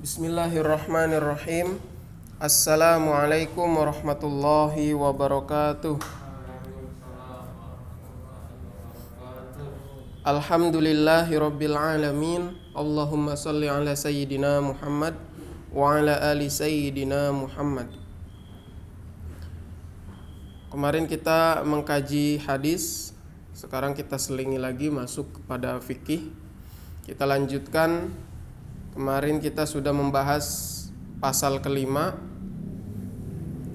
Bismillahirrahmanirrahim. Assalamualaikum warahmatullahi wabarakatuh. Alhamdulillahi rabbil alamin. Allahumma salli ala sayyidina Muhammad wa ala ali sayyidina Muhammad. Kemarin kita mengkaji hadis, sekarang kita selingi lagi masuk kepada fikih. Kita lanjutkan Kemarin kita sudah membahas pasal kelima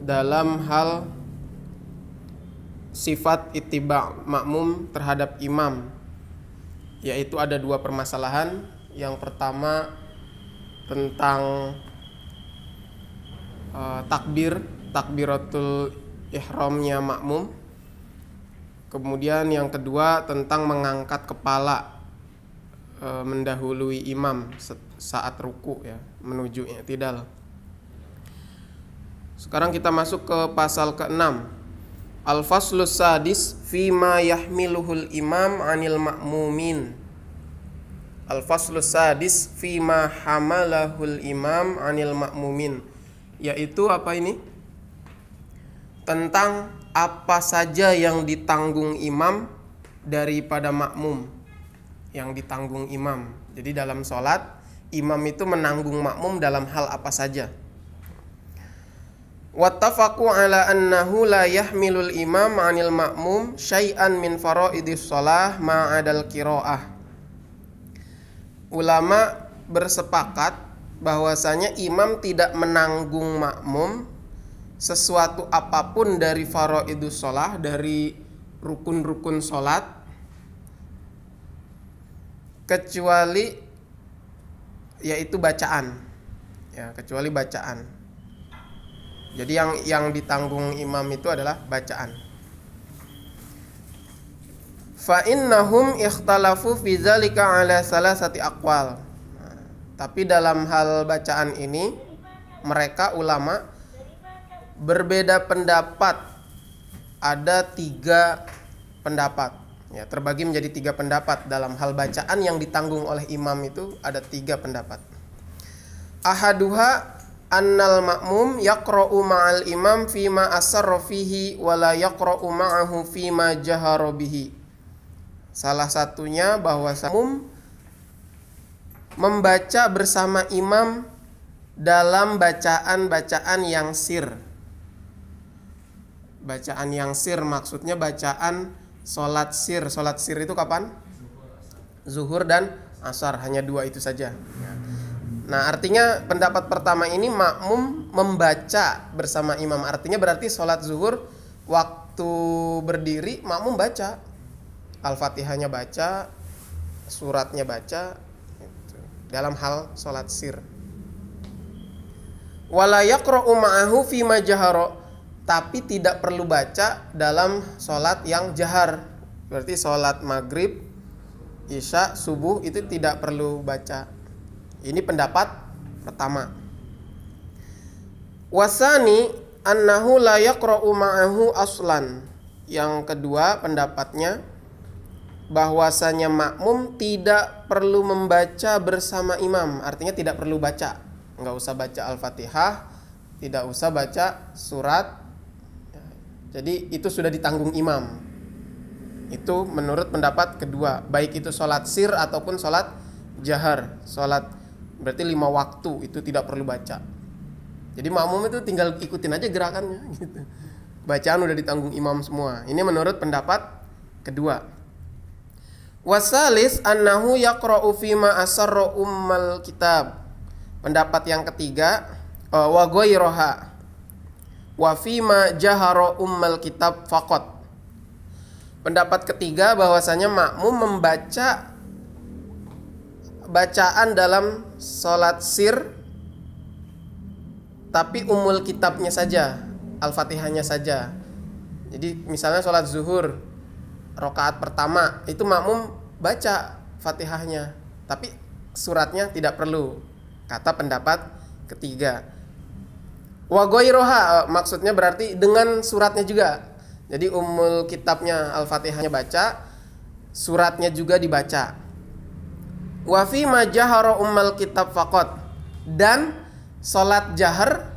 dalam hal sifat ittiba makmum terhadap imam yaitu ada dua permasalahan yang pertama tentang uh, takbir takbiratul ihramnya makmum kemudian yang kedua tentang mengangkat kepala Eh, mendahului imam saat ruku ya menuju ya, tidak Sekarang kita masuk ke pasal ke-6. Al-faslus sadis fima yahmiluhul imam anil ma'mumin. Al-faslus sadis fima hamalahul imam anil ma'mumin. Yaitu apa ini? Tentang apa saja yang ditanggung imam daripada makmum yang ditanggung imam. Jadi dalam sholat imam itu menanggung makmum dalam hal apa saja. Wattafaqu ala annahu la yahmilul imam 'anil makmum syai'an min faraidis shalah ma'adal qiraah. Ulama bersepakat bahwasanya imam tidak menanggung makmum sesuatu apapun dari faroidus shalah dari rukun-rukun salat kecuali yaitu bacaan ya kecuali bacaan jadi yang yang ditanggung imam itu adalah bacaan fa innahum ikhtalafu fi zalika ala salasati aqwal tapi dalam hal bacaan ini mereka ulama berbeda pendapat ada tiga pendapat Ya, terbagi menjadi tiga pendapat dalam hal bacaan yang ditanggung oleh imam itu ada tiga pendapat. Ahaduha annal ma'mum yaqra'u ma'al imam fima asarra fihi wa la yaqra'u ma'ahu fima jahara bihi. Salah satunya bahwa saum membaca bersama imam dalam bacaan-bacaan yang sir. Bacaan yang sir maksudnya bacaan Sholat sir, sholat sir itu kapan? Zuhur dan asar, hanya dua itu saja. Nah artinya pendapat pertama ini makmum membaca bersama imam. Artinya berarti sholat zuhur waktu berdiri makmum baca. Al-Fatihahnya baca, suratnya baca, gitu. dalam hal sholat sir. Walayak ma'ahu fi majharo tapi tidak perlu baca dalam sholat yang jahar berarti sholat maghrib isya subuh itu tidak perlu baca ini pendapat pertama wasani annahu la yaqra'u ma'ahu aslan yang kedua pendapatnya bahwasanya makmum tidak perlu membaca bersama imam artinya tidak perlu baca nggak usah baca al-fatihah tidak usah baca surat jadi itu sudah ditanggung imam. Itu menurut pendapat kedua, baik itu sholat sir ataupun sholat jahar. Sholat berarti lima waktu itu tidak perlu baca. Jadi makmum itu tinggal ikutin aja gerakannya gitu. Bacaan udah ditanggung imam semua. Ini menurut pendapat kedua. Wasalis annahu yaqra'u fi ma asarra ummal kitab. Pendapat yang ketiga eh, wa roha fima jaharo ummal kitab fakot pendapat ketiga bahwasanya makmum membaca bacaan dalam sholat sir tapi umul kitabnya saja al-fatihahnya saja jadi misalnya sholat zuhur rokaat pertama itu makmum baca fatihahnya tapi suratnya tidak perlu kata pendapat ketiga Wagoiroha eh, maksudnya berarti dengan suratnya juga. Jadi umul kitabnya Al-Fatihahnya baca, suratnya juga dibaca. Wafi majahara ummal kitab fakot dan solat jahar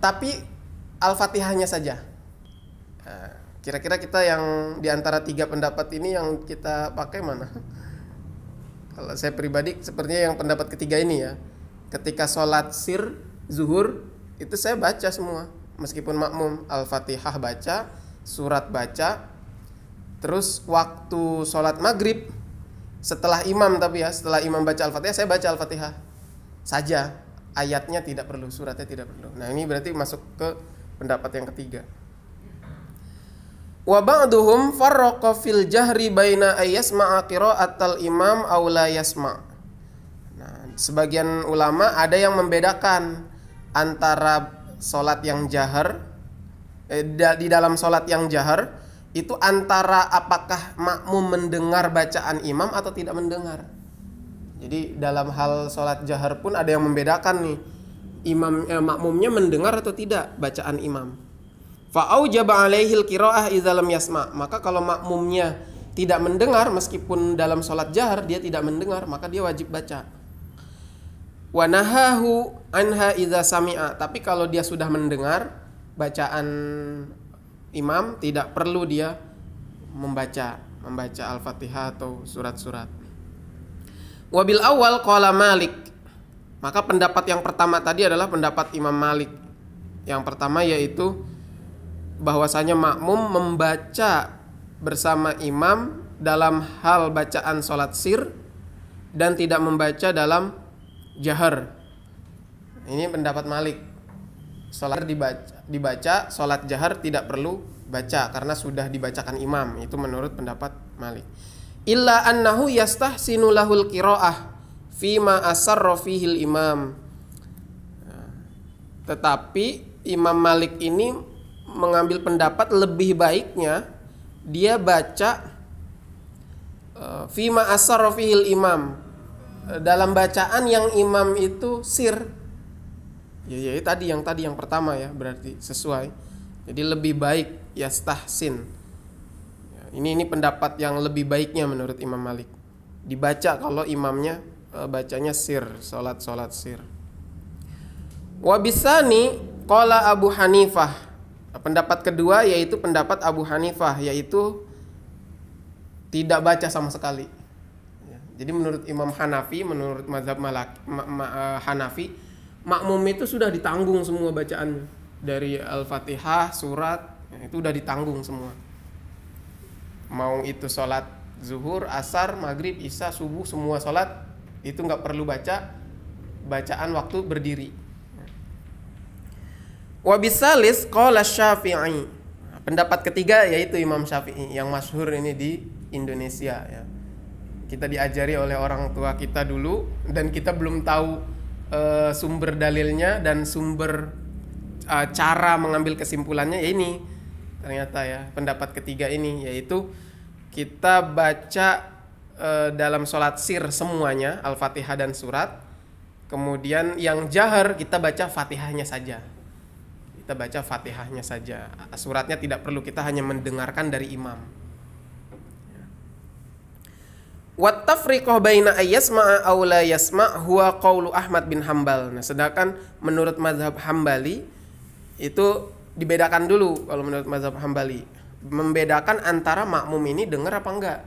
tapi Al-Fatihahnya saja. Eh, kira-kira kita yang di antara tiga pendapat ini yang kita pakai mana? Kalau saya pribadi sepertinya yang pendapat ketiga ini ya. Ketika solat sir, zuhur, itu saya baca semua meskipun makmum al-fatihah baca surat baca terus waktu sholat maghrib setelah imam tapi ya setelah imam baca al-fatihah saya baca al-fatihah saja ayatnya tidak perlu suratnya tidak perlu nah ini berarti masuk ke pendapat yang ketiga Wabangduhum ba'duhum jahri baina ayasma'a atal imam aw nah, sebagian ulama ada yang membedakan antara sholat yang jahar eh, di dalam sholat yang jahar itu antara apakah makmum mendengar bacaan imam atau tidak mendengar. Jadi dalam hal sholat jahar pun ada yang membedakan nih imam eh, makmumnya mendengar atau tidak bacaan imam. Fa'au jaba alaihil kiroah izalam yasma. Maka kalau makmumnya tidak mendengar meskipun dalam sholat jahar dia tidak mendengar maka dia wajib baca wanahahu anha idza sami'a tapi kalau dia sudah mendengar bacaan imam tidak perlu dia membaca membaca al-fatihah atau surat-surat wabil awal qala malik maka pendapat yang pertama tadi adalah pendapat imam malik yang pertama yaitu bahwasanya makmum membaca bersama imam dalam hal bacaan sholat sir dan tidak membaca dalam jahar ini pendapat Malik sholat dibaca dibaca sholat jahar tidak perlu baca karena sudah dibacakan imam itu menurut pendapat Malik illa annahu yastahsinu lahul qiraah fima asarra rofihil imam tetapi Imam Malik ini mengambil pendapat lebih baiknya dia baca eh, fima asarra rofihil imam dalam bacaan yang imam itu sir ya, ya tadi yang tadi yang pertama ya berarti sesuai jadi lebih baik ya stahsin ini ini pendapat yang lebih baiknya menurut Imam Malik dibaca kalau imamnya e, bacanya sir salat salat sir wabisani kola Abu Hanifah pendapat kedua yaitu pendapat Abu Hanifah yaitu tidak baca sama sekali jadi menurut Imam Hanafi, menurut mazhab Malak ma, ma, uh, Hanafi, makmum itu sudah ditanggung semua bacaan dari Al-Fatihah, surat, ya, itu sudah ditanggung semua. Mau itu sholat zuhur, asar, maghrib, isya, subuh, semua sholat itu nggak perlu baca bacaan waktu berdiri. Wabisalis qala Syafi'i. Pendapat ketiga yaitu Imam Syafi'i yang masyhur ini di Indonesia ya kita diajari oleh orang tua kita dulu dan kita belum tahu uh, sumber dalilnya dan sumber uh, cara mengambil kesimpulannya ya ini ternyata ya pendapat ketiga ini yaitu kita baca uh, dalam sholat sir semuanya al-fatihah dan surat kemudian yang jahar kita baca fatihahnya saja kita baca fatihahnya saja suratnya tidak perlu kita hanya mendengarkan dari imam Wat baina ayyasma'a aw la yasma' huwa qawlu Ahmad bin Hambal. Nah, sedangkan menurut mazhab Hambali itu dibedakan dulu kalau menurut mazhab Hambali. Membedakan antara makmum ini dengar apa enggak.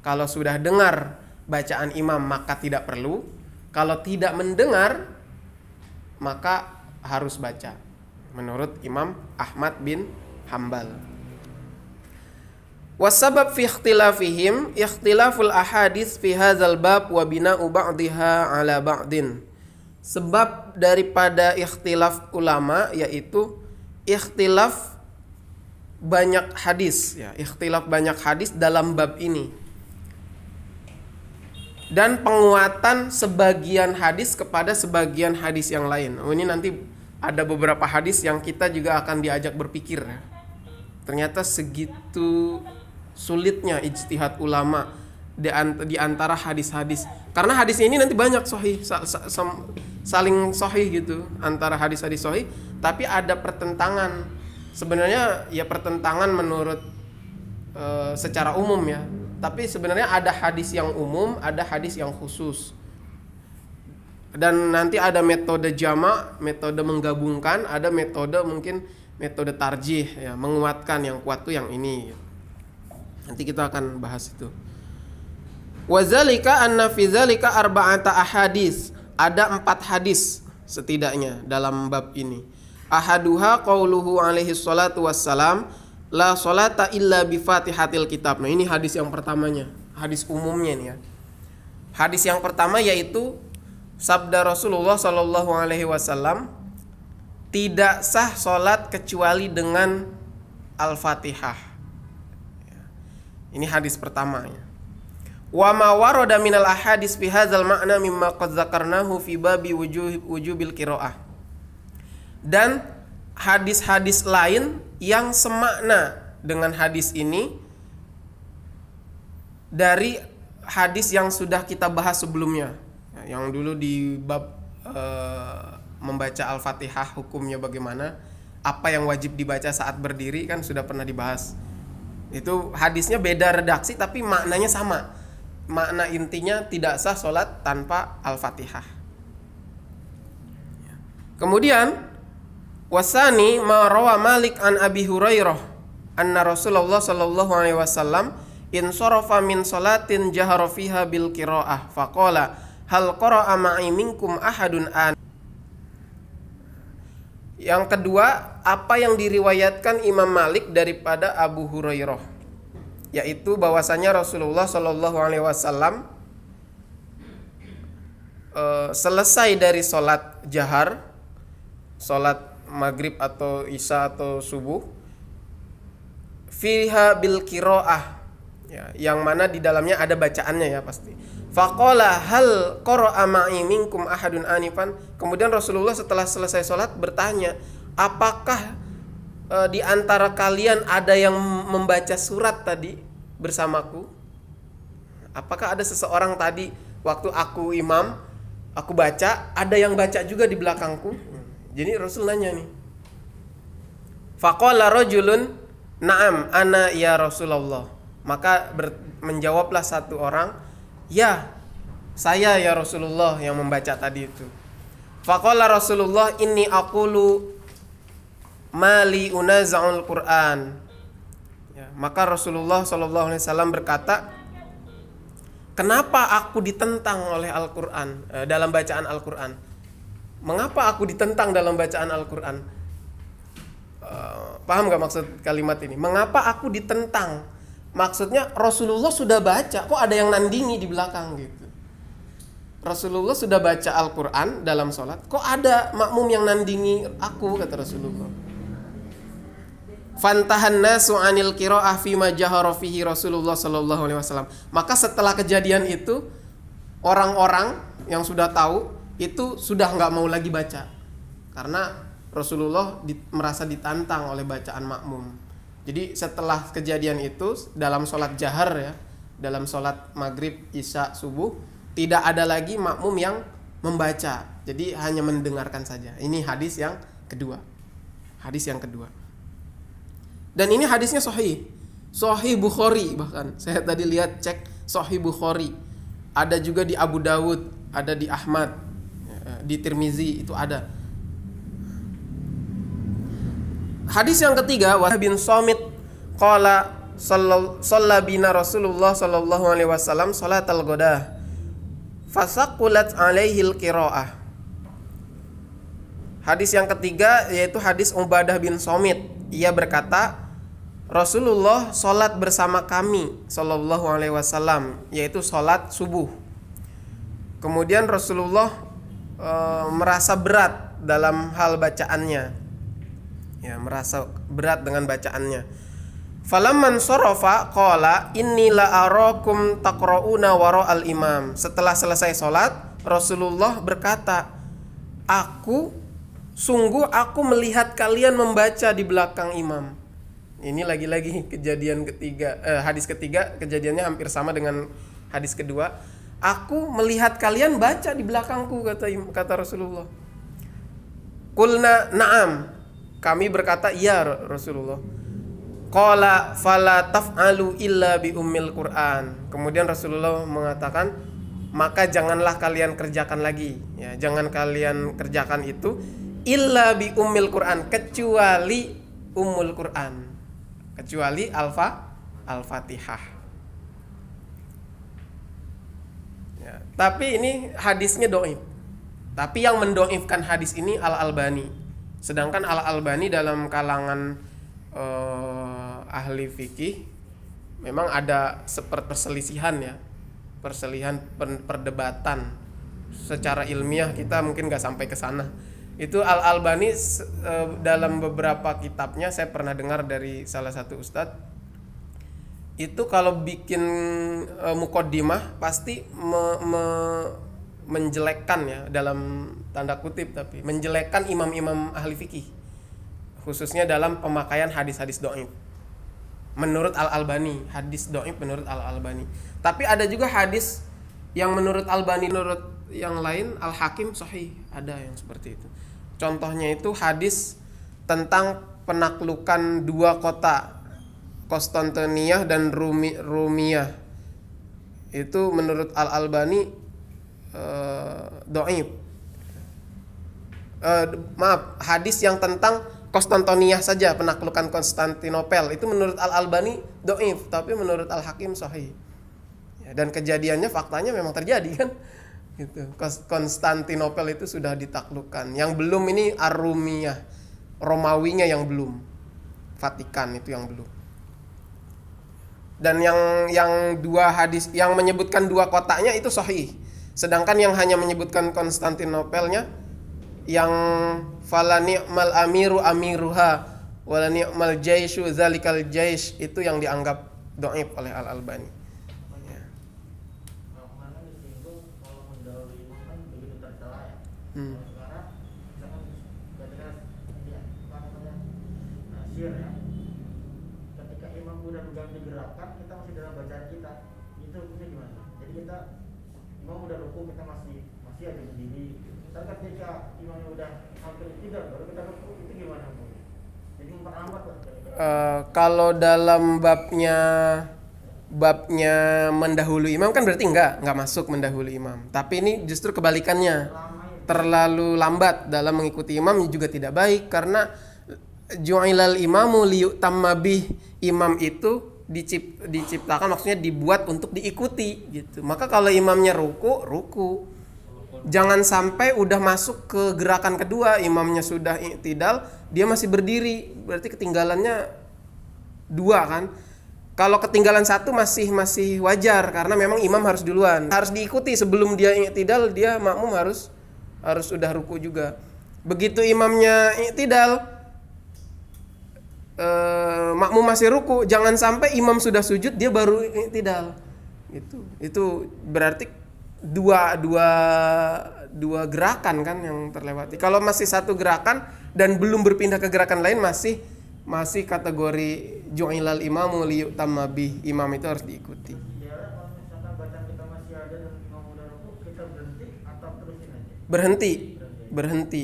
Kalau sudah dengar bacaan imam maka tidak perlu. Kalau tidak mendengar maka harus baca. Menurut Imam Ahmad bin Hambal. Wasabab fi ikhtilafihim ikhtilaful ahadits fi hadzal bab wa bina'u ba'dihha ala ba'din. Sebab daripada ikhtilaf ulama yaitu ikhtilaf banyak hadis ya, ikhtilaf banyak hadis dalam bab ini. Dan penguatan sebagian hadis kepada sebagian hadis yang lain. Oh, ini nanti ada beberapa hadis yang kita juga akan diajak berpikir. Ternyata segitu sulitnya ijtihad ulama di antara hadis-hadis karena hadis ini nanti banyak sohih saling sohih gitu antara hadis-hadis sohih tapi ada pertentangan sebenarnya ya pertentangan menurut e, secara umum ya tapi sebenarnya ada hadis yang umum ada hadis yang khusus dan nanti ada metode jama metode menggabungkan ada metode mungkin metode tarjih ya menguatkan yang kuat tuh yang ini gitu. Nanti kita akan bahas itu. Wazalika anna fi zalika arba'ata ahadis. Ada empat hadis setidaknya dalam bab ini. Ahaduha qauluhu alaihi salatu wassalam la salata illa bi fatihatil kitab. Nah, ini hadis yang pertamanya, hadis umumnya nih ya. Hadis yang pertama yaitu sabda Rasulullah sallallahu alaihi wasallam tidak sah salat kecuali dengan Al-Fatihah. Ini hadis pertamanya. Wa ma warada minal ahadis fi hadzal ma'na mimma qad zakarnahu fi babi wujubil qiraah. Dan hadis-hadis lain yang semakna dengan hadis ini dari hadis yang sudah kita bahas sebelumnya yang dulu di bab e, membaca Al-Fatihah hukumnya bagaimana apa yang wajib dibaca saat berdiri kan sudah pernah dibahas itu hadisnya beda redaksi tapi maknanya sama makna intinya tidak sah sholat tanpa al-fatihah kemudian wasani ma rawa malik an abi hurairah anna rasulullah sallallahu alaihi wasallam in sorofa min sholatin jaharofiha bil qiraah faqala hal qara'a ma'i minkum ahadun an yang kedua, apa yang diriwayatkan Imam Malik daripada Abu Hurairah, yaitu bahwasanya Rasulullah Shallallahu Alaihi Wasallam e, selesai dari sholat jahar, sholat maghrib atau isya atau subuh, fiha bil kiroah, ya, yang mana di dalamnya ada bacaannya ya pasti Fakola hal koro ama'i minkum ahadun anifan. Kemudian Rasulullah setelah selesai sholat bertanya, apakah e, di antara kalian ada yang membaca surat tadi bersamaku? Apakah ada seseorang tadi waktu aku imam, aku baca, ada yang baca juga di belakangku? Jadi Rasul nanya nih. Fakola rojulun naam ana ya Rasulullah. Maka ber, menjawablah satu orang, Ya, saya ya Rasulullah yang membaca tadi itu. Fakola Rasulullah ini aku lu mali unaza'ul Qur'an. Ya, maka Rasulullah Shallallahu alaihi wasallam berkata, "Kenapa aku ditentang oleh Al-Qur'an eh, dalam bacaan Al-Qur'an? Mengapa aku ditentang dalam bacaan Al-Qur'an?" Eh, paham gak maksud kalimat ini? Mengapa aku ditentang? maksudnya Rasulullah sudah baca kok ada yang nandingi di belakang gitu Rasulullah sudah baca Al-Quran dalam sholat kok ada makmum yang nandingi aku kata Rasulullah Fantahan nasu anil kiro'ah fima Rasulullah Sallallahu Alaihi Wasallam. Maka setelah kejadian itu orang-orang yang sudah tahu itu sudah nggak mau lagi baca karena Rasulullah di, merasa ditantang oleh bacaan makmum. Jadi setelah kejadian itu dalam sholat jahar ya, dalam sholat maghrib, isya, subuh tidak ada lagi makmum yang membaca. Jadi hanya mendengarkan saja. Ini hadis yang kedua. Hadis yang kedua. Dan ini hadisnya sahih. Sahih Bukhari bahkan. Saya tadi lihat cek sahih Bukhari. Ada juga di Abu Dawud, ada di Ahmad, ya, di Tirmizi itu ada Hadis yang ketiga Wahab bin Somit kala shalla bin Rasulullah sallallahu alaihi wasallam salatal goda fasaqulat alaihi kiroah Hadis yang ketiga yaitu hadis Ubadah bin Somit. Ia berkata, Rasulullah sholat bersama kami Sallallahu alaihi wasallam Yaitu sholat subuh Kemudian Rasulullah e, merasa berat dalam hal bacaannya ya merasa berat dengan bacaannya Falaman sorofa kola inilah arokum takrouna waro al imam setelah selesai sholat Rasulullah berkata aku sungguh aku melihat kalian membaca di belakang imam ini lagi-lagi kejadian ketiga eh, hadis ketiga kejadiannya hampir sama dengan hadis kedua aku melihat kalian baca di belakangku kata kata Rasulullah kulna naam kami berkata, "Iya, Rasulullah." Qala fala taf'alu illa bi ummil Qur'an. Kemudian Rasulullah mengatakan, "Maka janganlah kalian kerjakan lagi." Ya, jangan kalian kerjakan itu illa bi ummil Qur'an, kecuali ummul Qur'an. Kecuali alfa Al-Fatihah. Ya, tapi ini hadisnya doif. Tapi yang mendoifkan hadis ini Al Albani. Sedangkan Al Albani dalam kalangan eh, ahli fikih memang ada seperti perselisihan ya, perselisihan perdebatan secara ilmiah kita mungkin nggak sampai ke sana. Itu Al Albani eh, dalam beberapa kitabnya saya pernah dengar dari salah satu ustadz itu kalau bikin e, eh, mukodimah pasti me, me, menjelekkan ya dalam tanda kutip tapi menjelekkan imam-imam ahli fikih khususnya dalam pemakaian hadis-hadis doib menurut Al Albani hadis doib menurut Al Albani tapi ada juga hadis yang menurut Albani menurut yang lain Al Hakim sahih ada yang seperti itu contohnya itu hadis tentang penaklukan dua kota Konstantinia dan Rumi Rumiyah itu menurut Al Albani uh, doib uh, maaf hadis yang tentang Konstantinia saja penaklukan Konstantinopel itu menurut Al Albani doif tapi menurut Al Hakim sahih ya, dan kejadiannya faktanya memang terjadi kan gitu Konstantinopel itu sudah ditaklukkan yang belum ini Arumia Romawinya yang belum Vatikan itu yang belum dan yang yang dua hadis yang menyebutkan dua kotanya itu sahih Sedangkan yang hanya menyebutkan Konstantinopelnya yang falani mal amiru amiruha walani mal jaisu zalikal jais itu yang dianggap doib oleh Al Albani. Ya. Hmm. oh kita masih masih aja begini gitu. misalkan ketika imannya udah hampir tidak baru kita rukuk itu gimana bu jadi memperlambat lah uh, kalau dalam babnya babnya mendahului imam kan berarti enggak enggak masuk mendahului imam tapi ini justru kebalikannya terlalu lambat dalam mengikuti imam juga tidak baik karena ju'ilal imamu liyuk tamabih imam itu dicip diciptakan maksudnya dibuat untuk diikuti gitu. Maka kalau imamnya ruku, ruku. Jangan sampai udah masuk ke gerakan kedua, imamnya sudah tidal, dia masih berdiri. Berarti ketinggalannya dua kan? Kalau ketinggalan satu masih masih wajar karena memang imam harus duluan. Harus diikuti sebelum dia tidal, dia makmum harus harus udah ruku juga. Begitu imamnya tidal, makmu eh, makmum masih ruku jangan sampai imam sudah sujud dia baru tidak itu itu berarti dua dua dua gerakan kan yang terlewati kalau masih satu gerakan dan belum berpindah ke gerakan lain masih masih kategori joinal imamu liyuk tamabi imam itu harus diikuti berhenti berhenti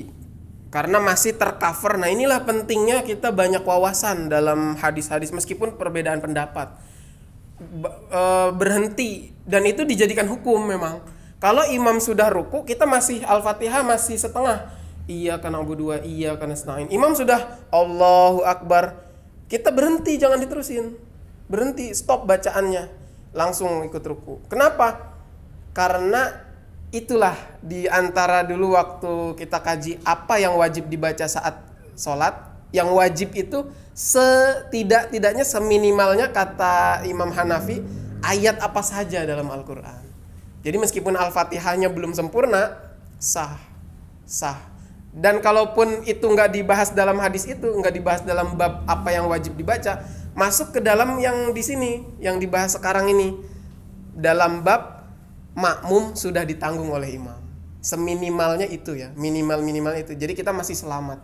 karena masih tercover. Nah, inilah pentingnya kita banyak wawasan dalam hadis-hadis meskipun perbedaan pendapat. E, berhenti dan itu dijadikan hukum memang. Kalau imam sudah ruku, kita masih Al-Fatihah masih setengah. Iya karena Abu dua, iya karena senain. Imam sudah Allahu Akbar. Kita berhenti, jangan diterusin. Berhenti, stop bacaannya. Langsung ikut ruku. Kenapa? Karena itulah di antara dulu waktu kita kaji apa yang wajib dibaca saat sholat. Yang wajib itu setidak-tidaknya seminimalnya kata Imam Hanafi ayat apa saja dalam Al-Quran. Jadi meskipun Al-Fatihahnya belum sempurna, sah, sah. Dan kalaupun itu nggak dibahas dalam hadis itu, nggak dibahas dalam bab apa yang wajib dibaca, masuk ke dalam yang di sini, yang dibahas sekarang ini. Dalam bab makmum sudah ditanggung oleh imam seminimalnya itu ya minimal minimal itu jadi kita masih selamat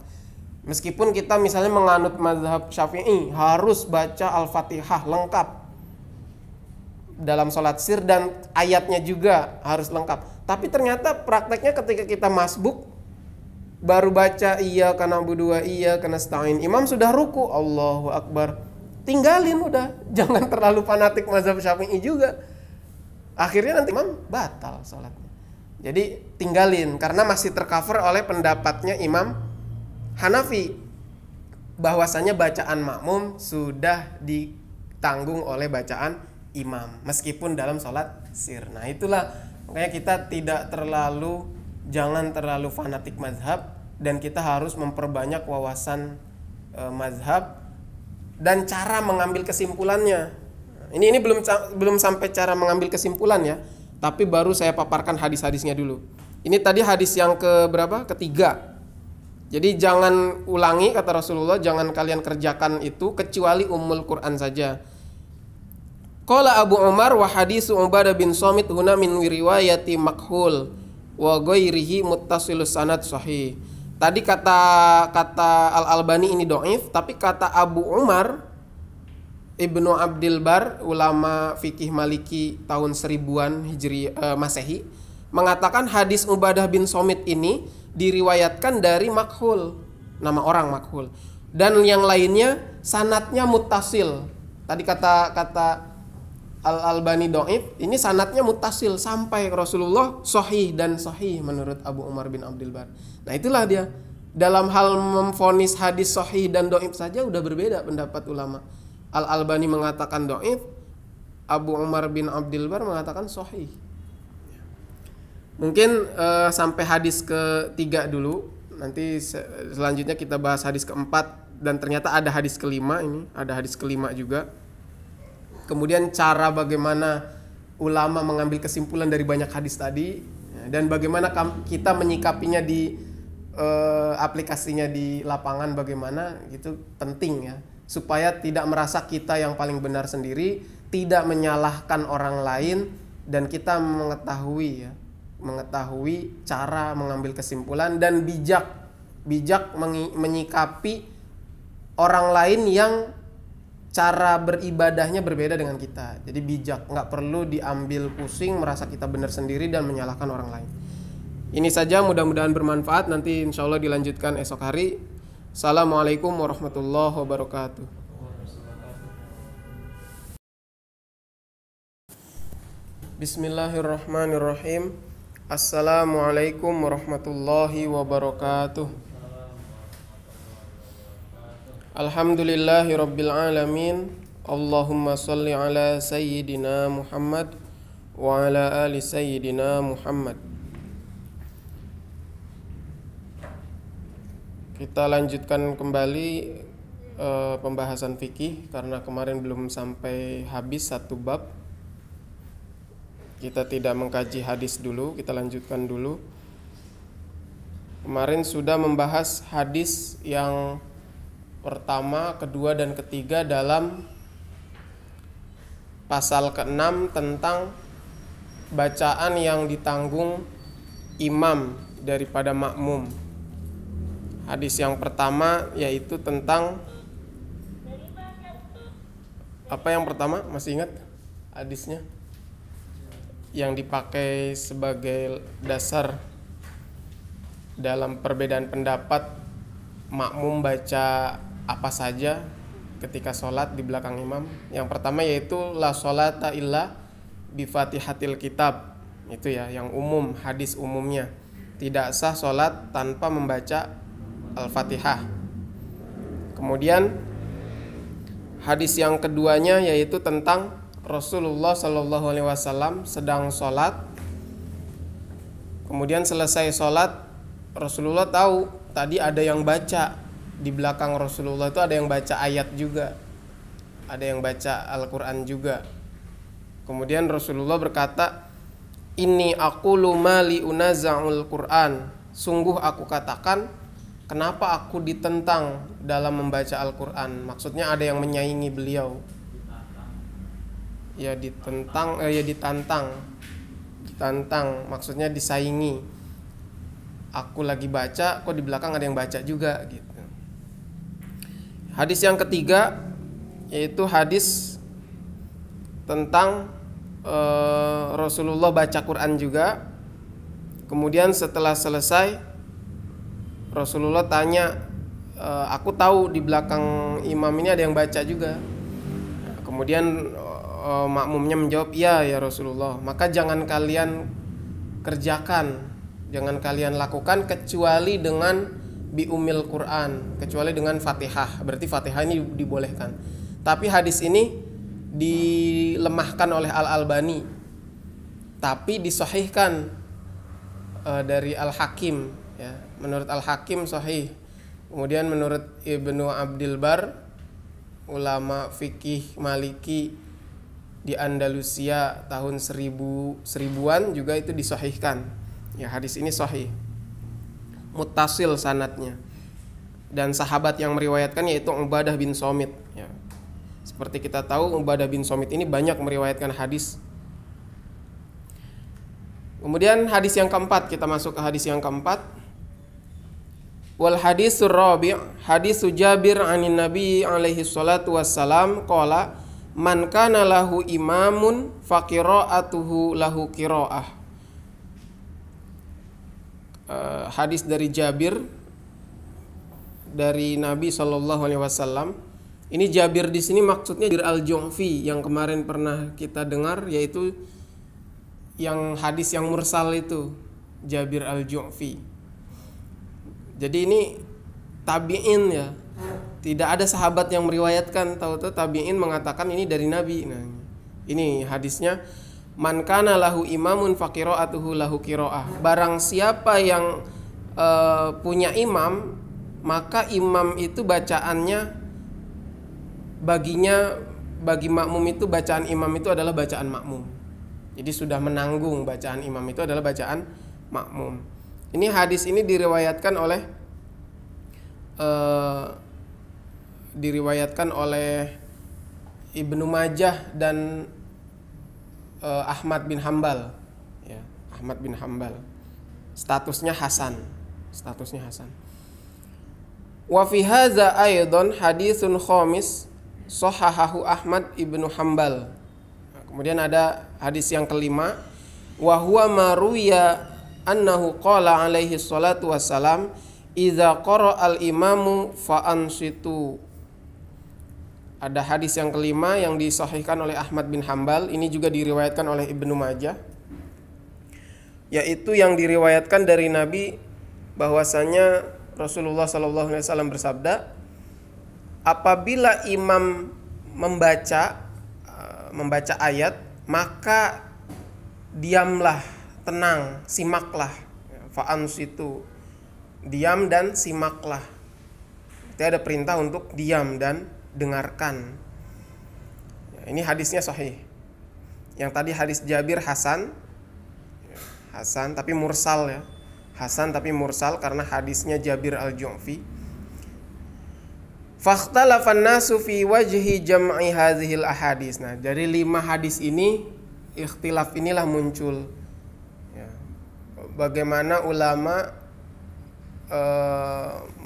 meskipun kita misalnya menganut mazhab syafi'i harus baca al-fatihah lengkap dalam sholat sir dan ayatnya juga harus lengkap tapi ternyata prakteknya ketika kita masbuk baru baca iya karena budua iya karena setain imam sudah ruku Allahu akbar tinggalin udah jangan terlalu fanatik mazhab syafi'i juga akhirnya nanti imam batal sholatnya jadi tinggalin karena masih tercover oleh pendapatnya imam Hanafi bahwasanya bacaan makmum sudah ditanggung oleh bacaan imam meskipun dalam sholat sir nah itulah makanya kita tidak terlalu jangan terlalu fanatik mazhab dan kita harus memperbanyak wawasan e, eh, mazhab dan cara mengambil kesimpulannya ini ini belum belum sampai cara mengambil kesimpulan ya, tapi baru saya paparkan hadis-hadisnya dulu. Ini tadi hadis yang ke berapa? Ketiga. Jadi jangan ulangi kata Rasulullah, jangan kalian kerjakan itu kecuali umul Quran saja. Kala Abu Umar wa hadis Ubadah bin Somit huna min riwayati makhul wa ghairihi muttasilus sanad sahih. Tadi kata kata Al Albani ini doif, tapi kata Abu Umar Ibnu Abdul Bar, ulama fikih Maliki tahun seribuan Hijri eh, Masehi, mengatakan hadis Ubadah bin Somit ini diriwayatkan dari makhul, nama orang makhul. Dan yang lainnya sanatnya mutasil. Tadi kata kata Al Albani Doib, ini sanatnya mutasil sampai Rasulullah sohih dan sohih menurut Abu Umar bin Abdul Bar. Nah itulah dia dalam hal memfonis hadis sohih dan doib saja udah berbeda pendapat ulama. Al Albani mengatakan doif, Abu Umar bin Abdul Bar mengatakan sahih. Mungkin uh, sampai hadis ketiga dulu. Nanti selanjutnya kita bahas hadis keempat dan ternyata ada hadis kelima ini, ada hadis kelima juga. Kemudian cara bagaimana ulama mengambil kesimpulan dari banyak hadis tadi dan bagaimana kita menyikapinya di uh, aplikasinya di lapangan bagaimana itu penting ya supaya tidak merasa kita yang paling benar sendiri, tidak menyalahkan orang lain dan kita mengetahui ya, mengetahui cara mengambil kesimpulan dan bijak bijak menyikapi orang lain yang cara beribadahnya berbeda dengan kita. Jadi bijak, nggak perlu diambil pusing merasa kita benar sendiri dan menyalahkan orang lain. Ini saja mudah-mudahan bermanfaat. Nanti insya Allah dilanjutkan esok hari. Assalamualaikum warahmatullahi wabarakatuh. Bismillahirrahmanirrahim. Assalamualaikum warahmatullahi wabarakatuh. Alhamdulillahi rabbil alamin. Allahumma salli ala sayyidina Muhammad wa ala ali sayyidina Muhammad. Kita lanjutkan kembali e, pembahasan fikih karena kemarin belum sampai habis satu bab. Kita tidak mengkaji hadis dulu, kita lanjutkan dulu. Kemarin sudah membahas hadis yang pertama, kedua dan ketiga dalam pasal ke-6 tentang bacaan yang ditanggung imam daripada makmum. Hadis yang pertama yaitu tentang apa yang pertama masih ingat hadisnya yang dipakai sebagai dasar dalam perbedaan pendapat makmum baca apa saja ketika sholat di belakang imam yang pertama yaitu la sholata illa bifatihatil kitab itu ya yang umum hadis umumnya tidak sah sholat tanpa membaca Al-Fatihah. Kemudian hadis yang keduanya yaitu tentang Rasulullah Shallallahu Alaihi Wasallam sedang sholat. Kemudian selesai sholat, Rasulullah tahu tadi ada yang baca di belakang Rasulullah itu ada yang baca ayat juga, ada yang baca Al-Quran juga. Kemudian Rasulullah berkata, ini aku lumali unazaul Quran. Sungguh aku katakan, kenapa aku ditentang dalam membaca Al-Quran maksudnya ada yang menyaingi beliau ya ditentang eh, ya ditantang ditantang maksudnya disaingi aku lagi baca kok di belakang ada yang baca juga gitu hadis yang ketiga yaitu hadis tentang eh, Rasulullah baca Quran juga kemudian setelah selesai Rasulullah tanya e, aku tahu di belakang imam ini ada yang baca juga kemudian e, makmumnya menjawab iya ya Rasulullah maka jangan kalian kerjakan jangan kalian lakukan kecuali dengan bi Quran kecuali dengan Fatihah. Berarti Fatihah ini dibolehkan. Tapi hadis ini dilemahkan oleh Al Albani tapi disohihkan e, dari Al Hakim ya menurut Al Hakim sahih kemudian menurut Ibnu Abdul Bar ulama fikih Maliki di Andalusia tahun seribu seribuan juga itu disahihkan ya hadis ini sahih mutasil sanatnya dan sahabat yang meriwayatkan yaitu Ubadah bin Somit ya. seperti kita tahu Ubadah bin Somit ini banyak meriwayatkan hadis kemudian hadis yang keempat kita masuk ke hadis yang keempat Wal hadis rabi' hadis Jabir anin Nabi alaihi salatu wassalam qala man kana lahu imamun faqira'atuhu lahu qira'ah. Uh, hadis dari Jabir dari Nabi Shallallahu alaihi wasallam. Ini Jabir di sini maksudnya Jabir Al-Jungfi yang kemarin pernah kita dengar yaitu yang hadis yang mursal itu Jabir Al-Jungfi. Jadi ini tabiin ya. Tidak ada sahabat yang meriwayatkan tahu tuh tabiin mengatakan ini dari Nabi. Nah, ini hadisnya man kana lahu imamun faqira'atuhu lahu qira'ah. Barang siapa yang uh, punya imam, maka imam itu bacaannya baginya bagi makmum itu bacaan imam itu adalah bacaan makmum. Jadi sudah menanggung bacaan imam itu adalah bacaan makmum. Ini hadis ini diriwayatkan oleh uh, diriwayatkan oleh Ibnu Majah dan uh, Ahmad bin Hambal. Ya, Ahmad bin Hambal. Statusnya Hasan. Statusnya Hasan. Wa fi hadza aidan haditsun khamis sahahahu Ahmad Ibnu Hambal. Kemudian ada hadis yang kelima wa huwa maruya annahu qala alaihi salatu wassalam idza qara al imamu fa ansitu ada hadis yang kelima yang disahihkan oleh Ahmad bin Hambal ini juga diriwayatkan oleh Ibnu Majah yaitu yang diriwayatkan dari Nabi bahwasanya Rasulullah Shallallahu Alaihi Wasallam bersabda apabila imam membaca eh, membaca ayat maka diamlah tenang, simaklah. Fa'ans itu diam dan simaklah. Itu ada perintah untuk diam dan dengarkan. Ya, ini hadisnya sahih. Yang tadi hadis Jabir Hasan. Hasan tapi mursal ya. Hasan tapi mursal karena hadisnya Jabir Al-Ju'fi. Fakhtalafan nasu fi wajhi jam'i hadhil ahadis. Nah, dari lima hadis ini ikhtilaf inilah muncul bagaimana ulama e,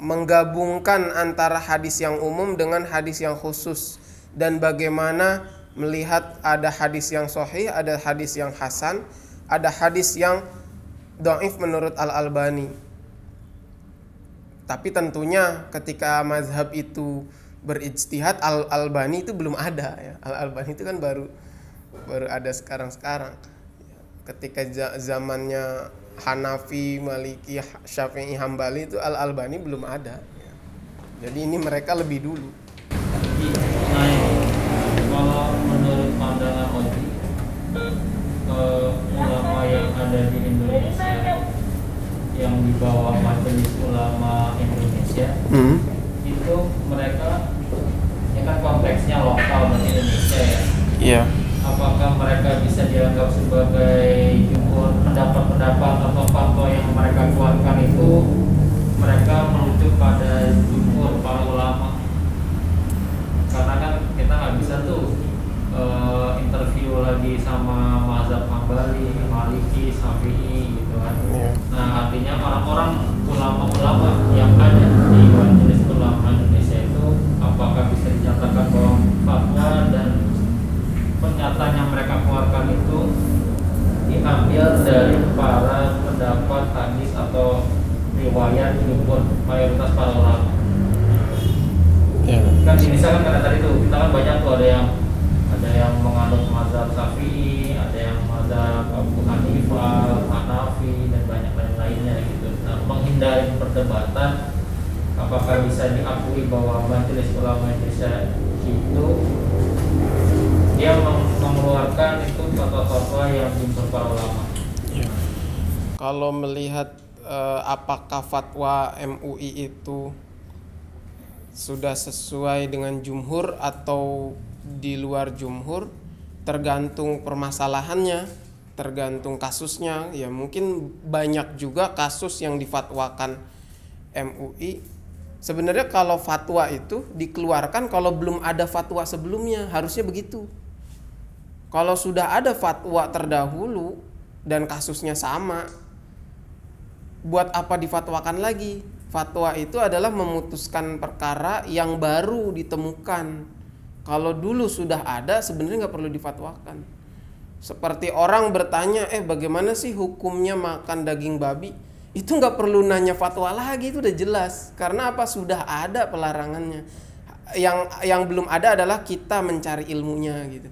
menggabungkan antara hadis yang umum dengan hadis yang khusus dan bagaimana melihat ada hadis yang sahih, ada hadis yang hasan, ada hadis yang doif menurut Al Albani. Tapi tentunya ketika mazhab itu berijtihad Al Albani itu belum ada ya. Al Albani itu kan baru baru ada sekarang-sekarang. Ketika zamannya Hanafi, Maliki, Syafi'i, Hambali itu Al Albani belum ada. Ya. Jadi ini mereka lebih dulu. Nah, Kalau menurut pandangan Oji, ulama yang ada di Indonesia yang dibawa majelis ulama Indonesia hmm. itu mereka ya kan kompleksnya lokal dan Indonesia ya. Iya. Yeah apakah mereka bisa dianggap sebagai jumhur pendapat-pendapat atau fatwa yang mereka keluarkan itu mereka merujuk pada jumhur para ulama karena kan kita nggak bisa tuh uh, interview lagi sama mazhab Hambali, Maliki, Syafi'i gitu kan. Iya. Nah artinya orang-orang ulama-ulama yang ada di majelis ulama Indonesia itu apakah bisa dinyatakan bahwa fatwa dan pernyataan yang mereka keluarkan itu diambil dari para pendapat hadis atau riwayat maupun mayoritas para ulama. Yeah. Kan di Indonesia kan karena tadi itu kita kan banyak tuh ada yang ada yang menganut mazhab Syafi'i, ada yang mazhab Abu Hanifah, Hanafi dan banyak banyak lainnya gitu. Nah, menghindari perdebatan apakah bisa diakui bahwa majelis ulama Indonesia itu dia mengeluarkan itu fatwa-fatwa yang dibuat para ulama. Ya. Kalau melihat eh, apakah fatwa MUI itu sudah sesuai dengan jumhur atau di luar jumhur tergantung permasalahannya, tergantung kasusnya. Ya mungkin banyak juga kasus yang difatwakan MUI. Sebenarnya kalau fatwa itu dikeluarkan kalau belum ada fatwa sebelumnya, harusnya begitu. Kalau sudah ada fatwa terdahulu dan kasusnya sama, buat apa difatwakan lagi? Fatwa itu adalah memutuskan perkara yang baru ditemukan. Kalau dulu sudah ada, sebenarnya nggak perlu difatwakan. Seperti orang bertanya, eh bagaimana sih hukumnya makan daging babi? Itu nggak perlu nanya fatwa lagi, itu udah jelas. Karena apa? Sudah ada pelarangannya. Yang yang belum ada adalah kita mencari ilmunya gitu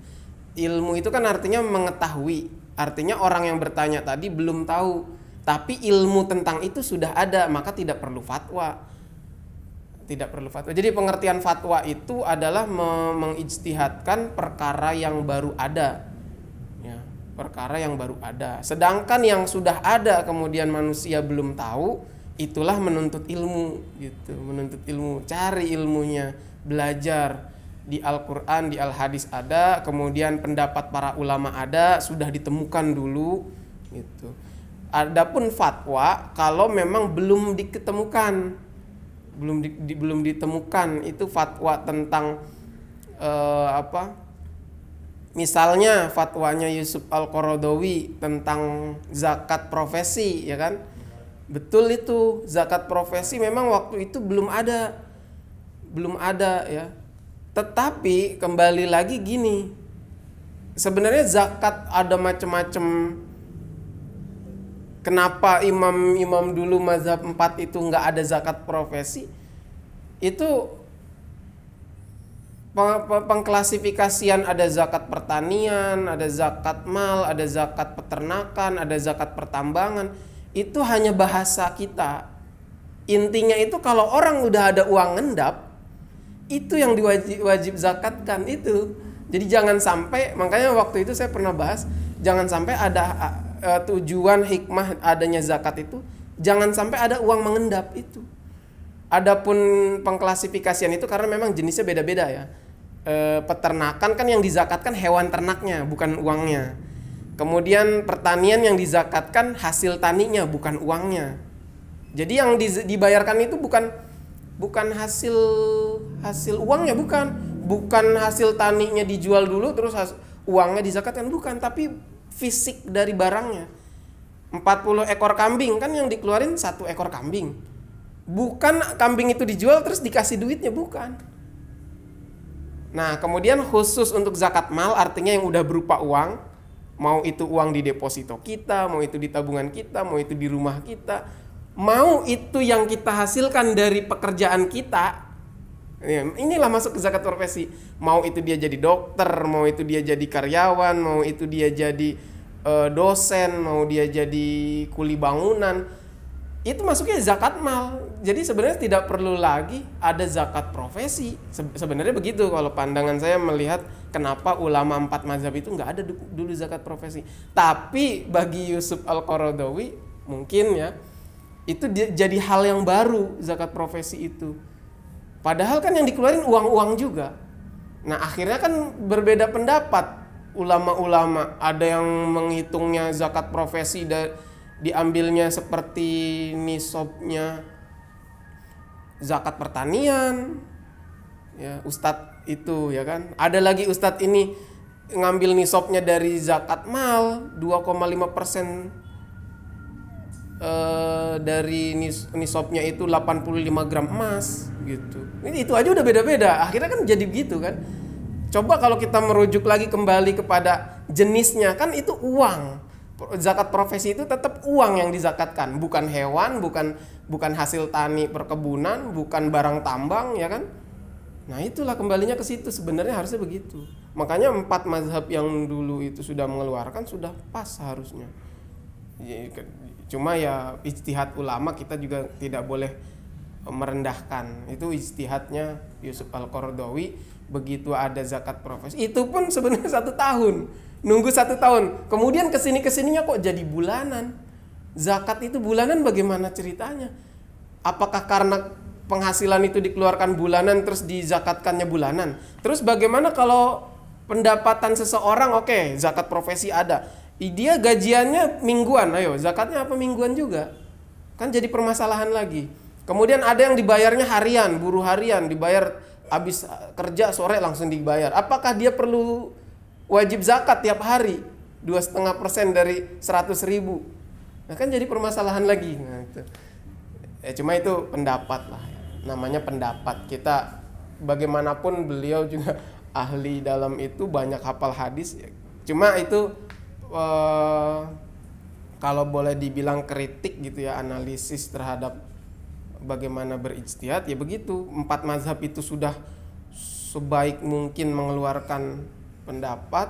ilmu itu kan artinya mengetahui artinya orang yang bertanya tadi belum tahu tapi ilmu tentang itu sudah ada maka tidak perlu fatwa tidak perlu fatwa jadi pengertian fatwa itu adalah mengijtihadkan perkara yang baru ada ya, perkara yang baru ada sedangkan yang sudah ada kemudian manusia belum tahu itulah menuntut ilmu gitu menuntut ilmu cari ilmunya belajar di Al-Quran, di Al-Hadis ada, kemudian pendapat para ulama ada, sudah ditemukan dulu gitu. Adapun fatwa kalau memang belum diketemukan, belum di, di, belum ditemukan itu fatwa tentang eh, apa? Misalnya fatwanya Yusuf Al-Qaradawi tentang zakat profesi ya kan? Betul itu, zakat profesi memang waktu itu belum ada belum ada ya tetapi kembali lagi gini, sebenarnya zakat ada macam-macam. Kenapa imam-imam dulu mazhab 4 itu nggak ada zakat profesi? Itu pengklasifikasian ada zakat pertanian, ada zakat mal, ada zakat peternakan, ada zakat pertambangan. Itu hanya bahasa kita. Intinya itu kalau orang udah ada uang ngendap, itu yang diwajib wajib zakatkan itu jadi jangan sampai makanya waktu itu saya pernah bahas jangan sampai ada uh, tujuan hikmah adanya zakat itu jangan sampai ada uang mengendap itu adapun pengklasifikasian itu karena memang jenisnya beda-beda ya e, peternakan kan yang dizakatkan hewan ternaknya bukan uangnya kemudian pertanian yang dizakatkan hasil taninya bukan uangnya jadi yang dibayarkan itu bukan bukan hasil hasil uangnya bukan bukan hasil taninya dijual dulu terus has, uangnya dizakatkan bukan tapi fisik dari barangnya 40 ekor kambing kan yang dikeluarin satu ekor kambing bukan kambing itu dijual terus dikasih duitnya bukan nah kemudian khusus untuk zakat mal artinya yang udah berupa uang mau itu uang di deposito kita mau itu di tabungan kita mau itu di rumah kita mau itu yang kita hasilkan dari pekerjaan kita ya, inilah masuk ke zakat profesi mau itu dia jadi dokter mau itu dia jadi karyawan mau itu dia jadi uh, dosen mau dia jadi kuli bangunan itu masuknya zakat mal jadi sebenarnya tidak perlu lagi ada zakat profesi Se sebenarnya begitu kalau pandangan saya melihat kenapa ulama empat mazhab itu nggak ada dulu zakat profesi tapi bagi Yusuf al Qaradawi mungkin ya itu jadi hal yang baru zakat profesi itu. Padahal kan yang dikeluarin uang-uang juga. Nah, akhirnya kan berbeda pendapat ulama-ulama. Ada yang menghitungnya zakat profesi dan diambilnya seperti nisabnya zakat pertanian. Ya, ustadz itu ya kan. Ada lagi ustadz ini ngambil nisabnya dari zakat mal 2,5 persen Eh, dari nis nisopnya itu 85 gram emas gitu ini itu aja udah beda-beda akhirnya kan jadi begitu kan coba kalau kita merujuk lagi kembali kepada jenisnya kan itu uang zakat profesi itu tetap uang yang dizakatkan bukan hewan bukan bukan hasil tani perkebunan bukan barang tambang ya kan Nah itulah kembalinya ke situ sebenarnya harusnya begitu. Makanya empat mazhab yang dulu itu sudah mengeluarkan sudah pas harusnya. Iya, kan? cuma ya ijtihad ulama kita juga tidak boleh e, merendahkan itu ijtihadnya Yusuf al Qardawi begitu ada zakat profesi itu pun sebenarnya satu tahun nunggu satu tahun kemudian kesini kesininya kok jadi bulanan zakat itu bulanan bagaimana ceritanya apakah karena penghasilan itu dikeluarkan bulanan terus dizakatkannya bulanan terus bagaimana kalau pendapatan seseorang oke okay, zakat profesi ada dia gajiannya mingguan ayo zakatnya apa mingguan juga kan jadi permasalahan lagi kemudian ada yang dibayarnya harian buruh harian dibayar habis eh, kerja sore langsung dibayar apakah dia perlu wajib zakat tiap hari dua setengah persen dari seratus ribu nah kan jadi permasalahan lagi nah itu ya cuma itu pendapat lah namanya pendapat kita bagaimanapun beliau juga ahli dalam itu banyak hafal hadis cuma itu Eh, kalau boleh dibilang kritik gitu ya analisis terhadap bagaimana berijtihad ya begitu empat mazhab itu sudah sebaik mungkin mengeluarkan pendapat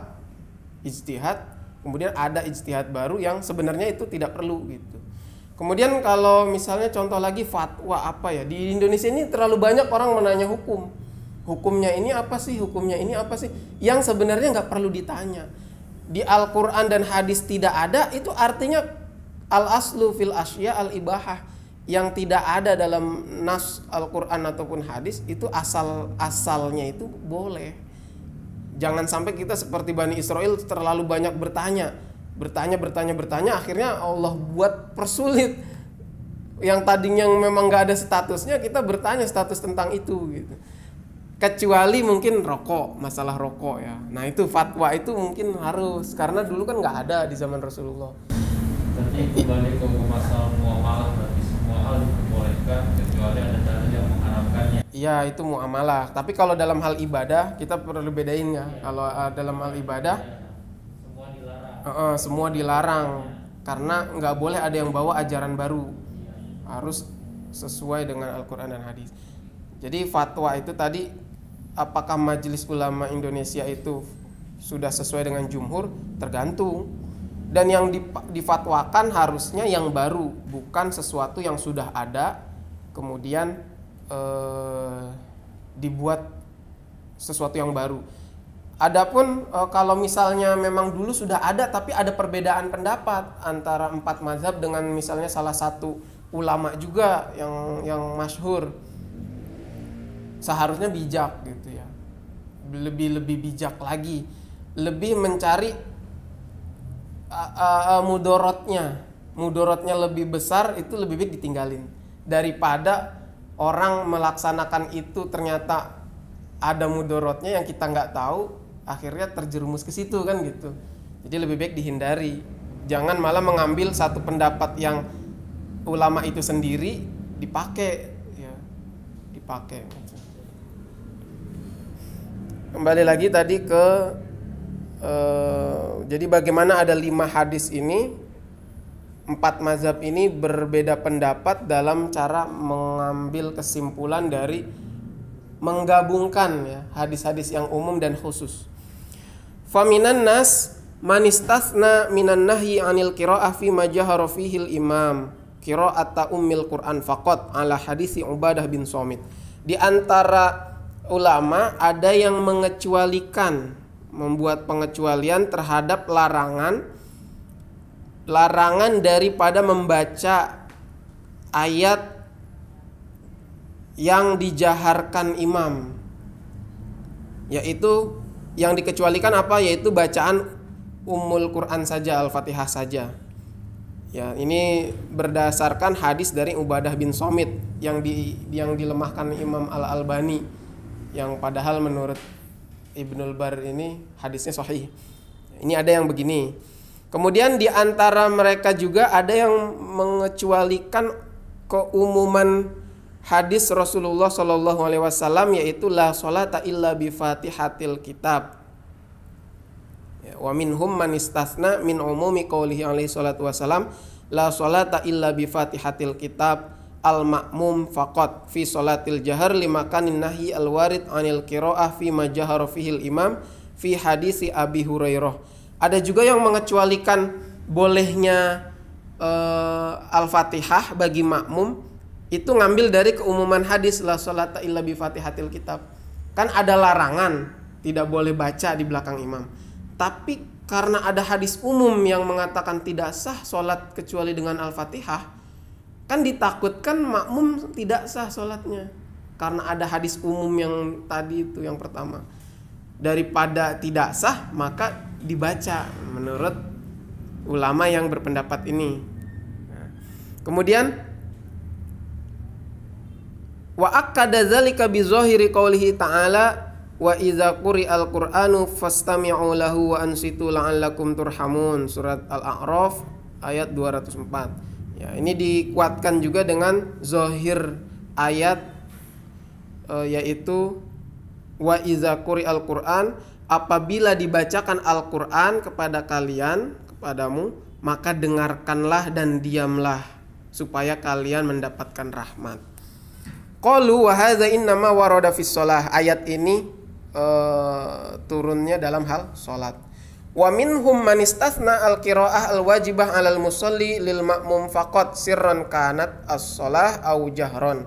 ijtihad kemudian ada ijtihad baru yang sebenarnya itu tidak perlu gitu kemudian kalau misalnya contoh lagi fatwa apa ya di Indonesia ini terlalu banyak orang menanya hukum hukumnya ini apa sih hukumnya ini apa sih yang sebenarnya nggak perlu ditanya di Al-Quran dan hadis tidak ada itu artinya al-aslu fil asya al-ibahah yang tidak ada dalam nas Al-Quran ataupun hadis itu asal-asalnya itu boleh jangan sampai kita seperti Bani Israel terlalu banyak bertanya bertanya bertanya bertanya akhirnya Allah buat persulit yang tadinya memang nggak ada statusnya kita bertanya status tentang itu gitu kecuali mungkin rokok masalah rokok ya nah itu fatwa itu mungkin harus karena dulu kan nggak ada di zaman Rasulullah berarti kembali ke masalah muamalah berarti semua hal diperbolehkan kecuali ada dalil yang mengharamkannya iya itu muamalah tapi kalau dalam hal ibadah kita perlu bedain ya, kalau uh, dalam hal ibadah semua dilarang uh, uh, semua dilarang ya. karena nggak boleh ada yang bawa ajaran baru harus sesuai dengan Al-Quran dan hadis jadi fatwa itu tadi apakah Majelis Ulama Indonesia itu sudah sesuai dengan jumhur tergantung dan yang difatwakan harusnya yang baru bukan sesuatu yang sudah ada kemudian eh, dibuat sesuatu yang baru. Adapun eh, kalau misalnya memang dulu sudah ada tapi ada perbedaan pendapat antara empat mazhab dengan misalnya salah satu ulama juga yang yang masyhur seharusnya bijak gitu ya lebih lebih bijak lagi lebih mencari uh, uh, mudorotnya mudorotnya lebih besar itu lebih baik ditinggalin daripada orang melaksanakan itu ternyata ada mudorotnya yang kita nggak tahu akhirnya terjerumus ke situ kan gitu jadi lebih baik dihindari jangan malah mengambil satu pendapat yang ulama itu sendiri dipakai ya dipakai kembali lagi tadi ke uh, jadi bagaimana ada lima hadis ini empat mazhab ini berbeda pendapat dalam cara mengambil kesimpulan dari menggabungkan ya hadis-hadis yang umum dan khusus. Faminan nas manistasna minan nahyi anil qira'ah fi majahara imam qira'ata ummil Qur'an faqat ala hadisi Ubadah bin Somit. Di antara ulama ada yang mengecualikan membuat pengecualian terhadap larangan larangan daripada membaca ayat yang dijaharkan imam yaitu yang dikecualikan apa yaitu bacaan umul Quran saja Al-Fatihah saja ya ini berdasarkan hadis dari Ubadah bin Somit yang di yang dilemahkan Imam Al Albani yang padahal menurut Ibnul Bar ini hadisnya sahih. Ini ada yang begini. Kemudian di antara mereka juga ada yang mengecualikan keumuman hadis Rasulullah Shallallahu Alaihi Wasallam yaitu la solata illa bi fatihatil kitab. Ya, wa minhum man min umumi qaulihi alaihi salatu wasalam la solata illa bi fatihatil kitab al makmum fakot fi solatil jahar lima kanin nahi al-warid anil kiroah fi majahar fi fihil imam fi hadisi Abi Hurairah. Ada juga yang mengecualikan bolehnya uh, al-Fatihah bagi makmum itu ngambil dari keumuman hadis la solat illa bi Fatihatil kitab. Kan ada larangan tidak boleh baca di belakang imam. Tapi karena ada hadis umum yang mengatakan tidak sah solat kecuali dengan al-fatihah kan ditakutkan makmum tidak sah sholatnya karena ada hadis umum yang tadi itu yang pertama daripada tidak sah maka dibaca menurut ulama yang berpendapat ini nah, kemudian wa akkada zalika bi zahiri qawlihi ta'ala wa idza al qur'anu fastami'u lahu wa ansitu la'allakum turhamun surat al-a'raf ayat 204 Ya, ini dikuatkan juga dengan zohir ayat e, yaitu wa iza al Quran apabila dibacakan Al Quran kepada kalian kepadamu maka dengarkanlah dan diamlah supaya kalian mendapatkan rahmat. Kalu wahazain nama innama fisolah Ayat ini e, turunnya dalam hal solat. Wa minhum man istathna al-qiraah al-wajibah 'alal musalli lil ma'mum faqat sirran kanat as-shalah au jahron.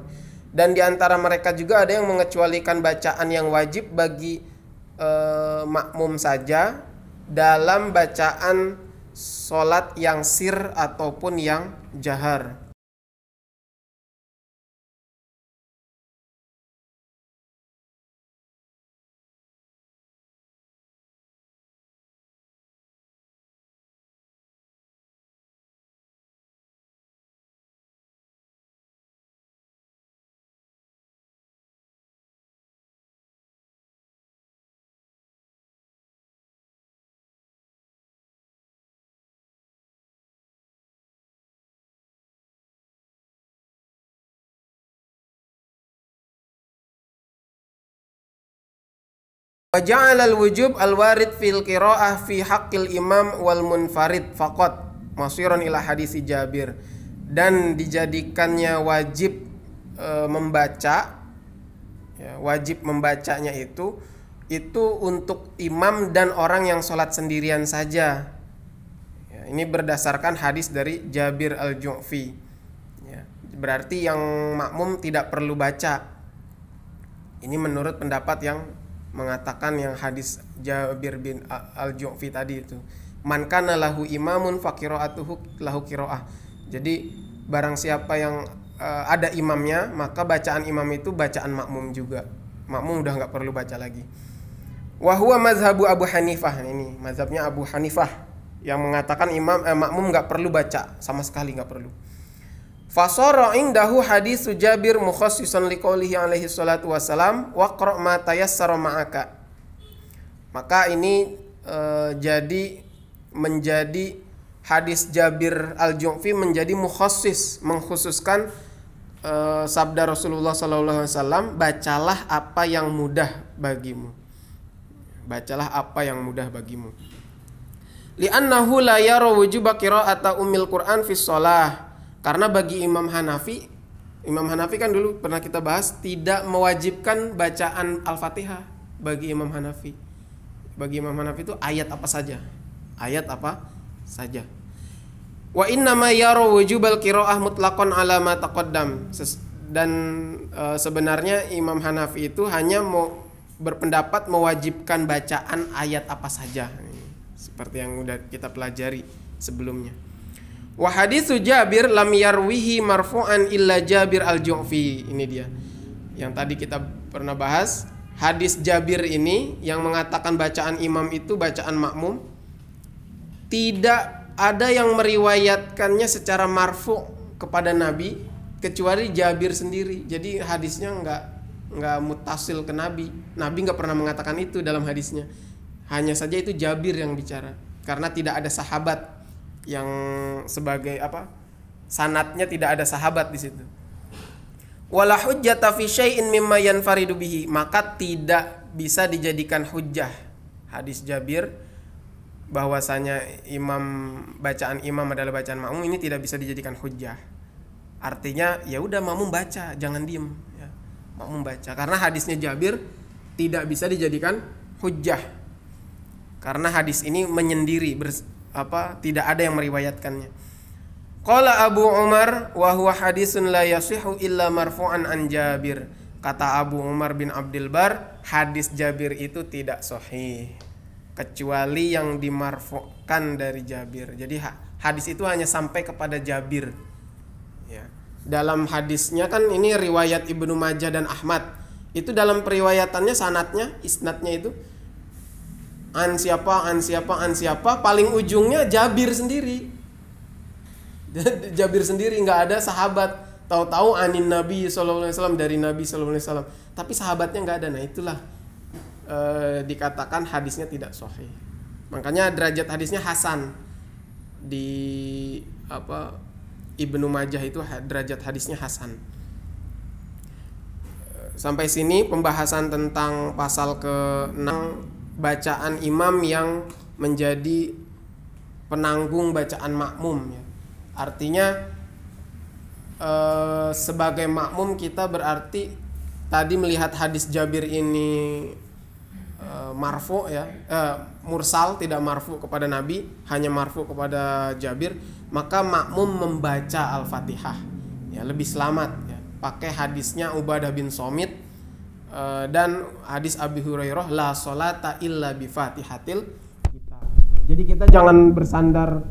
Dan di antara mereka juga ada yang mengecualikan bacaan yang wajib bagi eh, makmum saja dalam bacaan salat yang sir ataupun yang jahar. Faja'al al-wujub al-warid fil qira'ah fi haqqil imam wal munfarid faqat masyirun ila hadis Jabir dan dijadikannya wajib e, membaca ya, wajib membacanya itu itu untuk imam dan orang yang sholat sendirian saja ya, ini berdasarkan hadis dari Jabir al-Ju'fi ya, berarti yang makmum tidak perlu baca ini menurut pendapat yang mengatakan yang hadis Jabir bin Al-Ju'fi tadi itu man kana lahu imamun faqiraatuhu lahu kiroah Jadi barang siapa yang uh, ada imamnya, maka bacaan imam itu bacaan makmum juga. Makmum udah nggak perlu baca lagi. wahwa mazhabu Abu Hanifah nah, ini, mazhabnya Abu Hanifah yang mengatakan imam eh, makmum nggak perlu baca sama sekali nggak perlu. Fasara indahu hadis Jabir mukhassisan liqaulihi alaihi salatu wasalam waqra ma tayassara ma'aka. Maka ini e, jadi menjadi hadis Jabir Al-Ju'fi menjadi mukhassis, mengkhususkan e, sabda Rasulullah sallallahu alaihi wasallam, bacalah apa yang mudah bagimu. Bacalah apa yang mudah bagimu. Li'annahu la yara wujuba qira'ata umil Qur'an fi shalah karena bagi Imam Hanafi, Imam Hanafi kan dulu pernah kita bahas tidak mewajibkan bacaan Al-Fatihah bagi Imam Hanafi. Bagi Imam Hanafi itu ayat apa saja? Ayat apa saja. Wa inna ma yaro wujubal qiraah mutlaqan ala ma taqaddam. Dan e, sebenarnya Imam Hanafi itu hanya mau berpendapat mewajibkan bacaan ayat apa saja. Seperti yang udah kita pelajari sebelumnya. Wa hadisu Jabir lam yarwihi marfu'an illa Jabir al-Ju'fi. Ini dia. Yang tadi kita pernah bahas, hadis Jabir ini yang mengatakan bacaan imam itu bacaan makmum tidak ada yang meriwayatkannya secara marfu kepada Nabi kecuali Jabir sendiri. Jadi hadisnya nggak nggak mutasil ke Nabi. Nabi nggak pernah mengatakan itu dalam hadisnya. Hanya saja itu Jabir yang bicara karena tidak ada sahabat yang sebagai apa sanatnya tidak ada sahabat di situ wala hujjata fi syai'in mimma bihi maka tidak bisa dijadikan hujjah hadis Jabir bahwasanya imam bacaan imam adalah bacaan makmum ini tidak bisa dijadikan hujjah artinya ya udah makmum baca jangan diem ya. makmum baca karena hadisnya Jabir tidak bisa dijadikan hujjah karena hadis ini menyendiri apa tidak ada yang meriwayatkannya Qala Abu Umar wa huwa hadisun la yasihu illa marfu'an an Jabir. Kata Abu Umar bin Abdul Bar, hadis Jabir itu tidak sahih kecuali yang dimarfu'kan dari Jabir. Jadi hadis itu hanya sampai kepada Jabir. Ya. Dalam hadisnya kan ini riwayat Ibnu Majah dan Ahmad. Itu dalam periwayatannya sanatnya, isnatnya itu an siapa an siapa an siapa paling ujungnya Jabir sendiri Jabir sendiri nggak ada sahabat tahu-tahu anin Nabi Shallallahu Alaihi Wasallam dari Nabi Shallallahu Alaihi Wasallam tapi sahabatnya nggak ada nah itulah e, dikatakan hadisnya tidak sahih makanya derajat hadisnya Hasan di apa Ibnu Majah itu derajat hadisnya Hasan sampai sini pembahasan tentang pasal ke 6 bacaan imam yang menjadi penanggung bacaan makmum ya. Artinya eh, sebagai makmum kita berarti tadi melihat hadis Jabir ini eh, marfu ya, eh, mursal tidak marfu kepada Nabi, hanya marfu kepada Jabir, maka makmum membaca Al-Fatihah ya lebih selamat ya. Pakai hadisnya Ubadah bin Somit Eh, dan hadis Abi Hurairah la salata illa bi fatihatil kita. Jadi kita jangan bersandar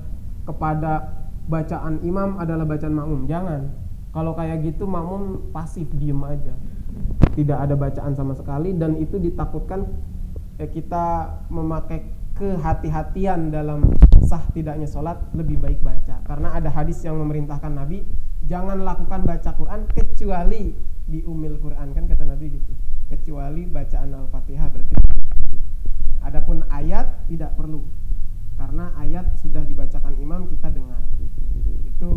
kepada bacaan imam adalah bacaan makmum, jangan. Kalau kayak gitu makmum pasif diem aja. Tidak ada bacaan sama sekali dan itu ditakutkan eh, kita memakai kehati-hatian dalam sah tidaknya sholat lebih baik baca karena ada hadis yang memerintahkan Nabi jangan lakukan baca Quran kecuali di umil Quran kan kata Nabi gitu kecuali bacaan Al-Fatihah berarti adapun ayat tidak perlu karena ayat sudah dibacakan imam kita dengar itu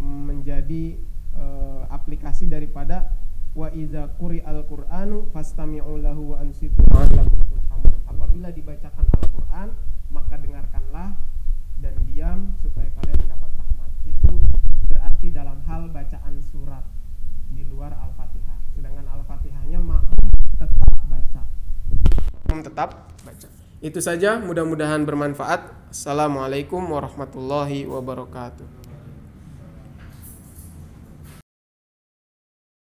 menjadi e, aplikasi daripada wa kuri Quran qur'anu fastami'u lahu wa ansitu apabila dibacakan Al-Qur'an maka dengarkanlah dan diam supaya kalian mendapat rahmat itu berarti dalam hal bacaan surat di luar Al-Fatihah. Sedangkan Al-Fatihahnya makmum tetap baca. Makmum tetap baca. Itu saja, mudah-mudahan bermanfaat. Assalamualaikum warahmatullahi wabarakatuh.